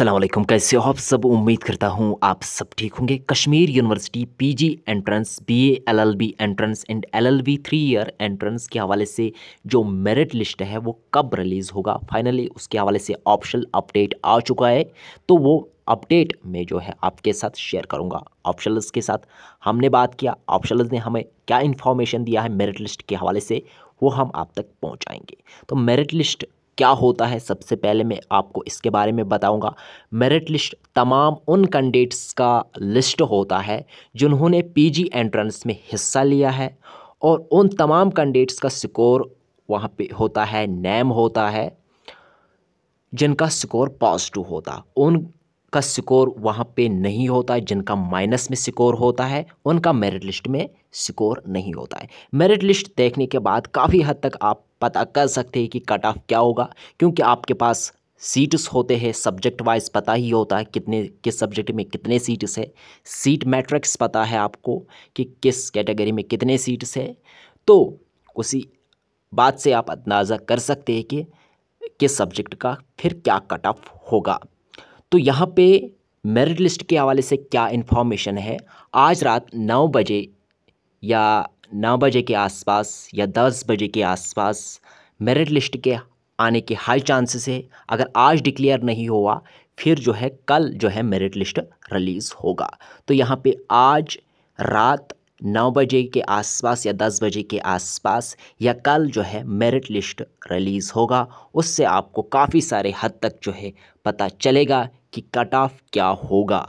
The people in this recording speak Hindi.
सलामकुम कैसे हो आप सब उम्मीद करता हूँ आप सब ठीक होंगे Kashmir university PG entrance BA LLB entrance and LLB three year entrance के हवाले से जो मेरिट लिस्ट है वो कब रिलीज़ होगा फाइनली उसके हवाले से ऑप्शनल अपडेट आ चुका है तो वो अपडेट में जो है आपके साथ शेयर करूँगा ऑप्शनल्स के साथ हमने बात किया ऑप्शनल्स ने हमें क्या इन्फॉर्मेशन दिया है मेरिट लिस्ट के हवाले से वो हम आप तक पहुँचाएँगे तो मेरिट लिस्ट क्या होता है सबसे पहले मैं आपको इसके बारे में बताऊंगा मेरिट लिस्ट तमाम उन कैंडिडेट्स का लिस्ट होता है जिन्होंने पीजी एंट्रेंस में हिस्सा लिया है और उन तमाम कैंडिडेट्स का स्कोर वहाँ पे होता है नेम होता है जिनका स्कोर पॉजिटिव होता उन का स्कोर वहाँ पे नहीं होता है जिनका माइनस में स्कोर होता है उनका मेरिट लिस्ट में स्कोर नहीं होता है मेरिट लिस्ट देखने के बाद काफ़ी हद तक आप पता कर सकते हैं कि कट ऑफ क्या होगा क्योंकि आपके पास सीट्स होते हैं सब्जेक्ट वाइज पता ही होता है कितने किस सब्जेक्ट में कितने सीट्स है सीट मैट्रिक्स पता है आपको कि किस कैटेगरी में कितने सीट्स है तो उसी बात से आप अंदाज़ा कर सकते हैं कि किस सब्जेक्ट का फिर क्या कट ऑफ होगा तो यहाँ पे मेरिट लिस्ट के हवाले से क्या इन्फॉर्मेशन है आज रात नौ बजे या नौ बजे के आसपास या दस बजे के आसपास मेरिट लिस्ट के आने के हाई चांसेस है अगर आज डिक्लेयर नहीं हुआ फिर जो है कल जो है मेरिट लिस्ट रिलीज़ होगा तो यहाँ पे आज रात नौ बजे के आसपास या दस बजे के आसपास या कल जो है मेरिट लिस्ट रिलीज़ होगा उससे आपको काफ़ी सारे हद तक जो है पता चलेगा कि कट ऑफ क्या होगा